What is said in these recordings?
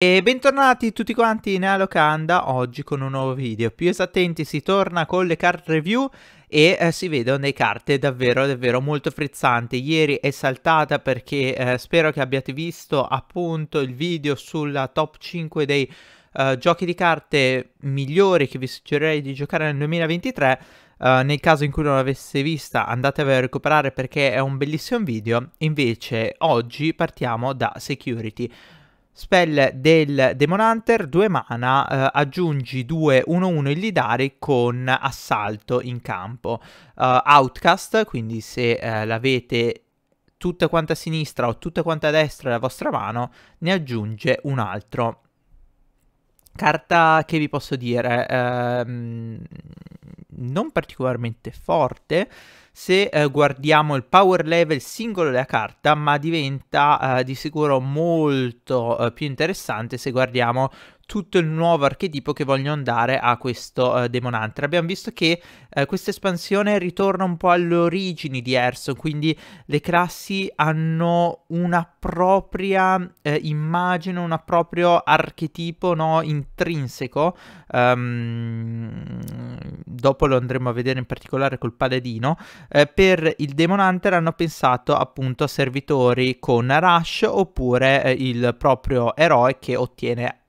E bentornati tutti quanti nella locanda oggi con un nuovo video. Più esattenti si torna con le card review e eh, si vedono le carte davvero davvero molto frizzanti. Ieri è saltata perché eh, spero che abbiate visto appunto il video sulla top 5 dei eh, giochi di carte migliori che vi suggerirei di giocare nel 2023. Uh, eh, nel caso in cui non l'avesse vista andatevela a recuperare perché è un bellissimo video invece oggi partiamo da security Spell del Demon Hunter, 2 mana, eh, aggiungi 2 1-1 illidari con assalto in campo. Uh, outcast, quindi se eh, l'avete tutta quanta a sinistra o tutta quanta a destra della vostra mano, ne aggiunge un altro. Carta che vi posso dire, ehm, non particolarmente forte, se eh, guardiamo il power level singolo della carta, ma diventa eh, di sicuro molto eh, più interessante se guardiamo tutto il nuovo archetipo che vogliono dare a questo uh, eh, Demon Hunter. Abbiamo visto che uh, questa espansione ritorna un po' alle origini di Erso, quindi le classi hanno una propria uh, immagine, un proprio archetipo no, intrinseco. Um, dopo lo andremo a vedere in particolare col paladino. per il Demon Hunter hanno pensato appunto a servitori con Rush oppure il proprio eroe che ottiene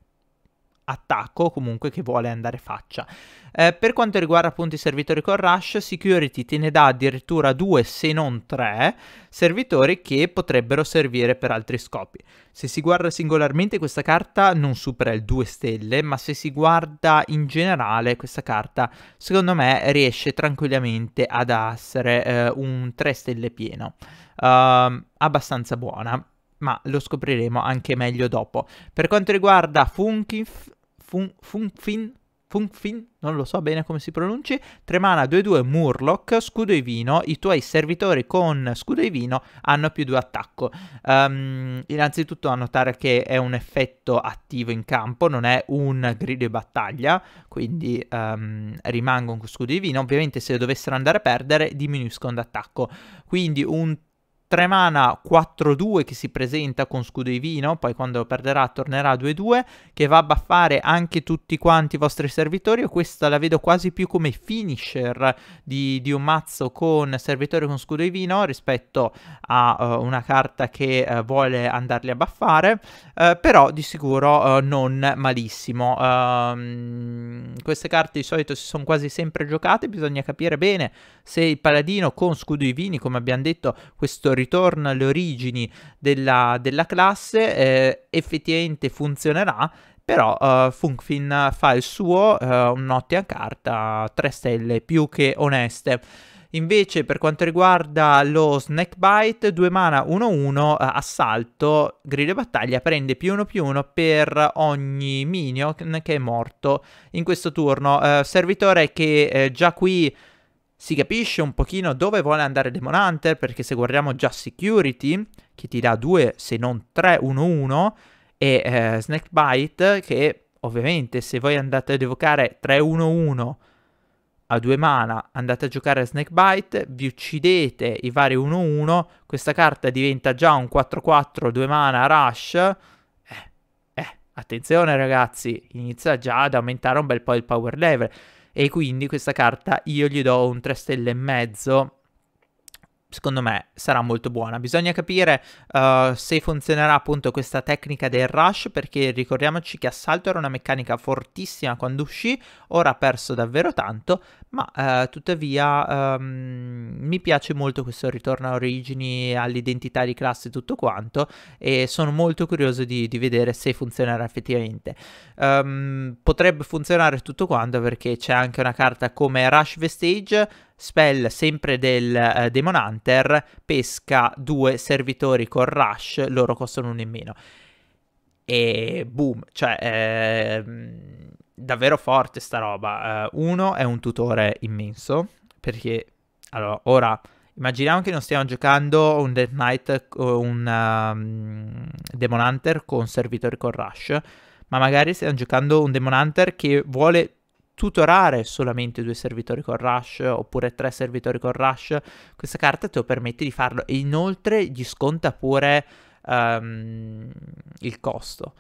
attacco comunque che vuole andare faccia. Eh, per quanto riguarda appunto i servitori con Rush, Security te ne dà addirittura due se non tre servitori che potrebbero servire per altri scopi. Se si guarda singolarmente questa carta non supera il 2 stelle, ma se si guarda in generale questa carta secondo me riesce tranquillamente ad essere eh, un 3 stelle pieno, uh, abbastanza buona ma lo scopriremo anche meglio dopo. Per quanto riguarda Funkif, Funfin, Funfin, non lo so bene come si pronunci, Tremana 2-2 Murloc, scudo e vino, i tuoi servitori con scudo e vino hanno più 2 attacco. Um, innanzitutto a notare che è un effetto attivo in campo, non è un grido di battaglia, quindi um, rimangono con scudo e vino, ovviamente se dovessero andare a perdere diminuiscono d'attacco, quindi un Tremana 4-2 che si presenta con scudo Ivino, poi quando perderà tornerà 2-2, che va a baffare anche tutti quanti i vostri servitori e questa la vedo quasi più come finisher di, di un mazzo con servitore con scudo Ivino rispetto a uh, una carta che uh, vuole andarli a baffare, uh, eh, però di sicuro non malissimo. Ehm, queste carte di solito si sono quasi sempre giocate, bisogna capire bene se il paladino con scudo Ivini, come abbiamo detto, questo ritorno alle origini della, della classe eh, effettivamente funzionerà, però uh, Funkfin fa il suo, uh, un carta, 3 stelle più che oneste. Invece per quanto riguarda lo Snackbite, 2 mana 1-1, eh, assalto, grillo battaglia, prende più 1 più 1 per ogni minion che è morto in questo turno. Eh, servitore che eh, già qui si capisce un pochino dove vuole andare Demon Hunter, perché se guardiamo già Security, che ti dà 2 se non 3, 1, 1, e eh, Snack che ovviamente se voi andate ad evocare 3, 1, 1 a 2 mana, andate a giocare a Snack vi uccidete i vari 1, 1, questa carta diventa già un 4, 4, 2 mana Rush, eh, eh, attenzione ragazzi, inizia già ad aumentare un bel po' il power level e quindi questa carta io gli do un 3 stelle e mezzo secondo me sarà molto buona. Bisogna capire uh, se funzionerà appunto questa tecnica del rush, perché ricordiamoci che Assalto era una meccanica fortissima quando uscì, ora ha perso davvero tanto, ma uh, tuttavia um, mi piace molto questo ritorno a origini, all'identità di classe e tutto quanto, e sono molto curioso di, di vedere se funzionerà effettivamente. Um, potrebbe funzionare tutto quanto perché c'è anche una carta come Rush Vestige, Spell sempre del eh, Demon Hunter pesca due servitori con Rush, loro costano uno in meno. E boom, cioè eh, davvero forte sta roba. Eh, uno è un tutore immenso, perché allora ora... Immaginiamo che non stiamo giocando un Death Knight o un um, Demon Hunter con servitori con Rush, ma magari stiamo giocando un Demon Hunter che vuole tutorare solamente due servitori con Rush oppure tre servitori con Rush, questa carta te lo permette di farlo e inoltre gli sconta pure um, il costo.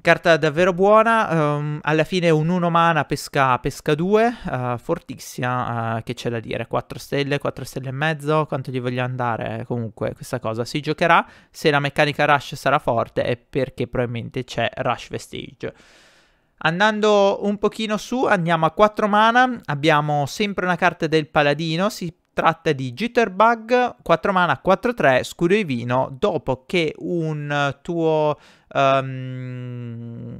Carta davvero buona, um, alla fine un 1 mana pesca, pesca 2, uh, eh, fortissima, uh, che c'è da dire, 4 stelle, 4 stelle e mezzo, quanto gli voglio andare, comunque questa cosa si giocherà se la meccanica Rush sarà forte è perché probabilmente c'è Rush Vestige. Andando un pochino su, andiamo a 4 mana, abbiamo sempre una carta del paladino, si tratta di Jitterbug, 4 mana, 4-3, scudo e vino, dopo che un tuo um,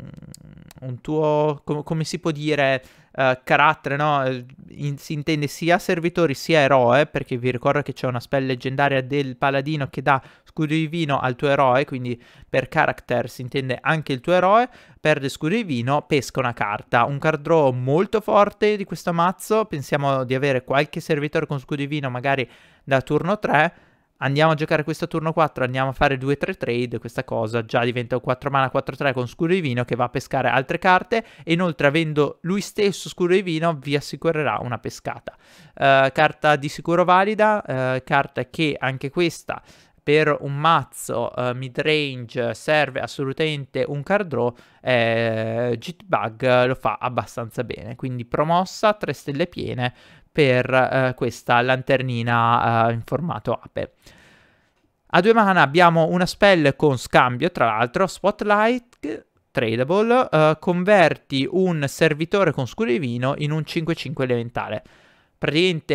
un tuo, com- come si può dire, uh, carattere, no? Eh, in- si intende sia servitori sia eroe, perché vi ricordo che c'è una spell leggendaria del paladino che dà scudo divino al tuo eroe, quindi per character si intende anche il tuo eroe, perde scudo divino, pesca una carta. Un card draw molto forte di questo mazzo, pensiamo di avere qualche servitore con scudo divino magari da turno 3, andiamo a giocare questo turno 4, andiamo a fare 2-3 trade, questa cosa già diventa un 4 mana 4-3 con Scuro Divino che va a pescare altre carte e inoltre avendo lui stesso Scuro Divino vi assicurerà una pescata. Uh, carta di sicuro valida, uh, carta che anche questa per un mazzo uh, midrange serve assolutamente un card draw, eh, Jitbug lo fa abbastanza bene, quindi promossa, 3 stelle piene, per eh, questa lanternina eh, in formato ape. A due mana abbiamo una spell con scambio, tra l'altro, Spotlight, tradable, eh, converti un servitore con scuro di vino in un 5-5 elementale. Praticamente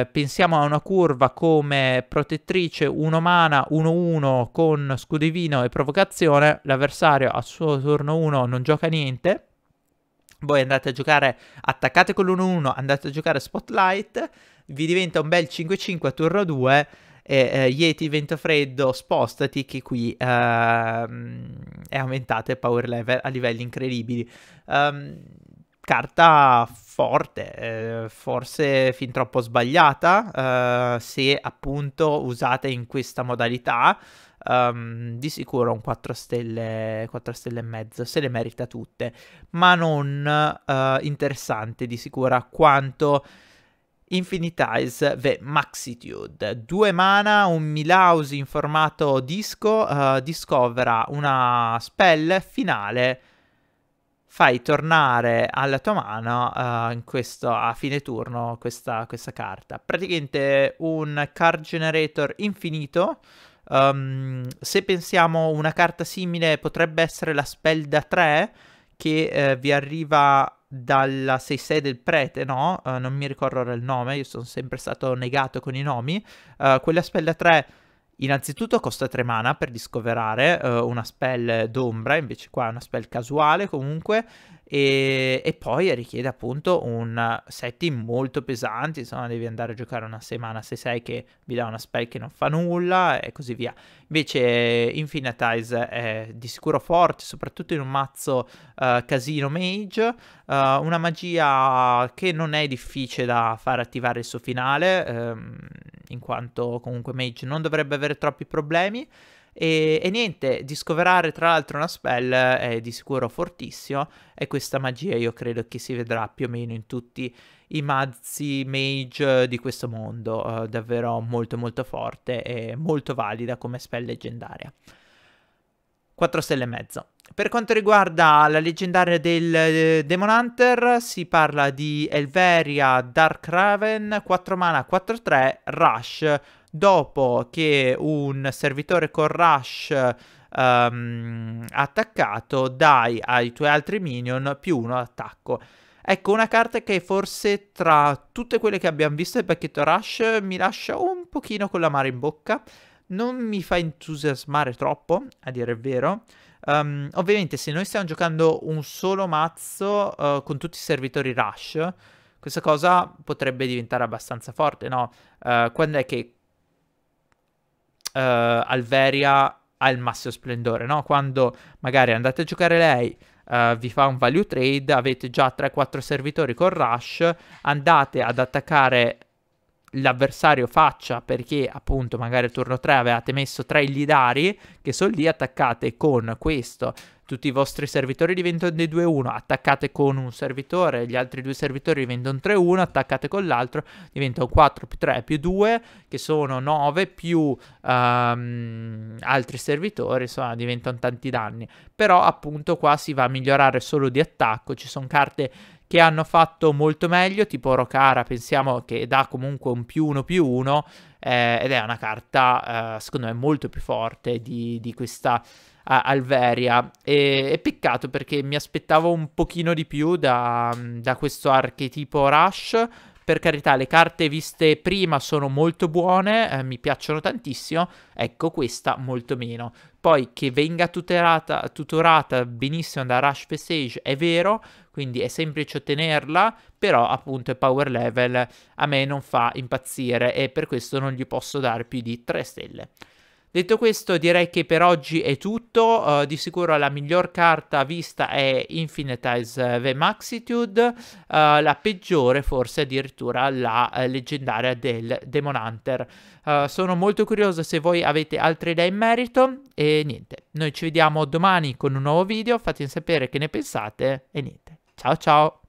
eh, pensiamo a una curva come protettrice 1 mana 1-1 con scudivino e provocazione, l'avversario al suo turno 1 non gioca niente, voi andate a giocare attaccate con l'1-1, andate a giocare Spotlight, vi diventa un bel 5-5 a turno 2 e eh, Yeti vento freddo spostati che qui ehm, è aumentata il power level a livelli incredibili. Um, carta forte, eh, forse fin troppo sbagliata eh, se appunto usata in questa modalità um, di sicuro un 4 stelle, 4 stelle e mezzo, se le merita tutte, ma non uh, interessante di sicuro quanto Infinitize the Maxitude. Due mana, un Milausi in formato disco, uh, discovera una spell finale fai tornare alla tua mano uh, questo, a fine turno questa, questa, carta. Praticamente un card generator infinito Um, se pensiamo una carta simile potrebbe essere la spell da 3 che eh, vi arriva dalla 6-6 del prete, no? Uh, non mi ricordo ora il nome, io sono sempre stato negato con i nomi. Uh, quella spell da 3 innanzitutto costa 3 mana per discoverare uh, una spell d'ombra, invece qua è una spell casuale comunque, e, e, poi richiede appunto un setting molto pesante, insomma devi andare a giocare una settimana se sai che vi dà una spell che non fa nulla e così via. Invece Infinitize è di sicuro forte, soprattutto in un mazzo uh, casino mage, uh, una magia che non è difficile da far attivare il suo finale, um, in quanto comunque mage non dovrebbe avere troppi problemi. E, e niente, discoverare tra l'altro una spell è di sicuro fortissimo e questa magia io credo che si vedrà più o meno in tutti i mazzi mage eh, di questo mondo, uh, davvero molto molto forte e molto valida come spell leggendaria. 4 stelle e mezzo. Per quanto riguarda la leggendaria del eh, Demon Hunter, si parla di Elveria Dark Raven, 4 mana, 4-3, Rush, dopo che un servitore con Rush um, attaccato dai ai tuoi altri minion più uno attacco. Ecco, una carta che forse tra tutte quelle che abbiamo visto del pacchetto Rush mi lascia un pochino con la mare in bocca. Non mi fa entusiasmare troppo, a dire il vero. Um, ovviamente se noi stiamo giocando un solo mazzo uh, con tutti i servitori Rush, questa cosa potrebbe diventare abbastanza forte, no? Uh, quando è che uh, Alveria al massimo splendore, no? Quando magari andate a giocare lei, uh, vi fa un value trade, avete già 3-4 servitori con rush, andate ad attaccare l'avversario faccia perché appunto magari al turno 3 avevate messo 3 illidari che sono lì attaccate con questo tutti i vostri servitori diventano dei 2-1, attaccate con un servitore, gli altri due servitori diventano 3-1, attaccate con l'altro, diventano 4 più 3 più 2, che sono 9 più um, altri servitori, insomma diventano tanti danni. Però appunto qua si va a migliorare solo di attacco, ci sono carte che hanno fatto molto meglio, tipo Rokara, pensiamo che dà comunque un più 1 più 1 eh, ed è una carta eh, secondo me molto più forte di, di questa a Alveria. E, è peccato perché mi aspettavo un pochino di più da, da questo archetipo Rush. Per carità, le carte viste prima sono molto buone, eh, mi piacciono tantissimo, ecco questa molto meno. Poi che venga tutelata, tutorata benissimo da Rush Passage è vero, quindi è semplice ottenerla, però appunto il power level a me non fa impazzire e per questo non gli posso dare più di 3 stelle. Detto questo, direi che per oggi è tutto. Uh, di sicuro la miglior carta vista è Infinitize eh, The Maxitude, uh, la peggiore forse addirittura la uh, leggendaria del Demon Hunter. sono molto curioso se voi avete altre idee in merito e niente, noi ci vediamo domani con un nuovo video, fatemi sapere che ne pensate e niente. Ciao ciao!